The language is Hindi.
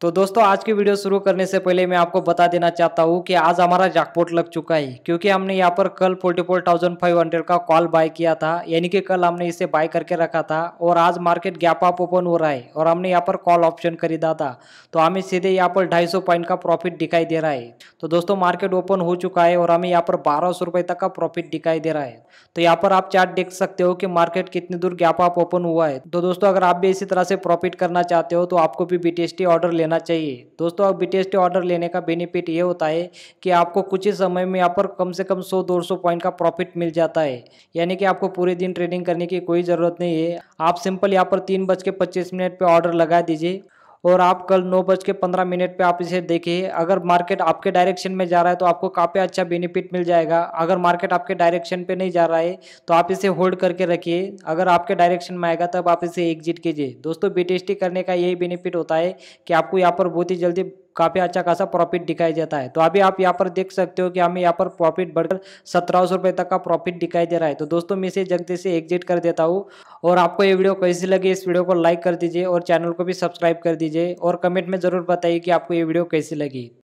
तो दोस्तों आज की वीडियो शुरू करने से पहले मैं आपको बता देना चाहता हूँ कि आज हमारा जैकपॉट लग चुका है क्योंकि हमने यहाँ पर कल forty four thousand five hundred का कॉल बाय किया था यानी कि कल हमने इसे बाय करके रखा था और आज मार्केट गैप अप ओपन हो रहा है और हमने यहाँ पर कॉल ऑप्शन खरीदा था तो हमें सीधे यहाँ पर ढाई पॉइंट का प्रॉफिट दिखाई दे रहा है तो दोस्तों मार्केट ओपन हो चुका है और हमें यहाँ पर बारह तक का प्रॉफिट दिखाई दे रहा है तो यहाँ पर आप चार्ट देख सकते हो कि मार्केट कितनी दूर गैप अप ओपन हुआ है तो दोस्तों अगर आप भी इसी तरह से प्रॉफिट करना चाहते हो तो आपको भी बी ऑर्डर लेना लेना चाहिए दोस्तों अब बीटीएस ऑर्डर लेने का बेनिफिट ये होता है कि आपको कुछ ही समय में यहाँ पर कम से कम 100 दो सौ पॉइंट का प्रॉफिट मिल जाता है यानी कि आपको पूरे दिन ट्रेडिंग करने की कोई ज़रूरत नहीं है आप सिंपल यहाँ पर तीन बज के पच्चीस मिनट पर ऑर्डर लगा दीजिए और आप कल नौ बज के पंद्रह मिनट पर आप इसे देखिए अगर मार्केट आपके डायरेक्शन में जा रहा है तो आपको काफ़ी अच्छा बेनिफिट मिल जाएगा अगर मार्केट आपके डायरेक्शन पर नहीं जा रहा है तो आप इसे होल्ड करके रखिए अगर आपके डायरेक्शन में आएगा तब आप इसे एग्जिट कीजिए दोस्तों बी करने का यही बेनिफिट होता है कि आपको यहाँ पर बहुत ही जल्दी काफ़ी अच्छा खासा प्रॉफिट दिखाई देता है तो अभी आप यहाँ पर देख सकते हो कि हमें यहाँ पर प्रॉफिट बढ़कर सत्रह सौ तक का प्रॉफिट दिखाई दे रहा है तो दोस्तों मैं इसे जगते से एग्जिट कर देता हूँ और आपको ये वीडियो कैसी लगी इस वीडियो को लाइक कर दीजिए और चैनल को भी सब्सक्राइब कर दीजिए और कमेंट में ज़रूर बताइए कि आपको ये वीडियो कैसी लगी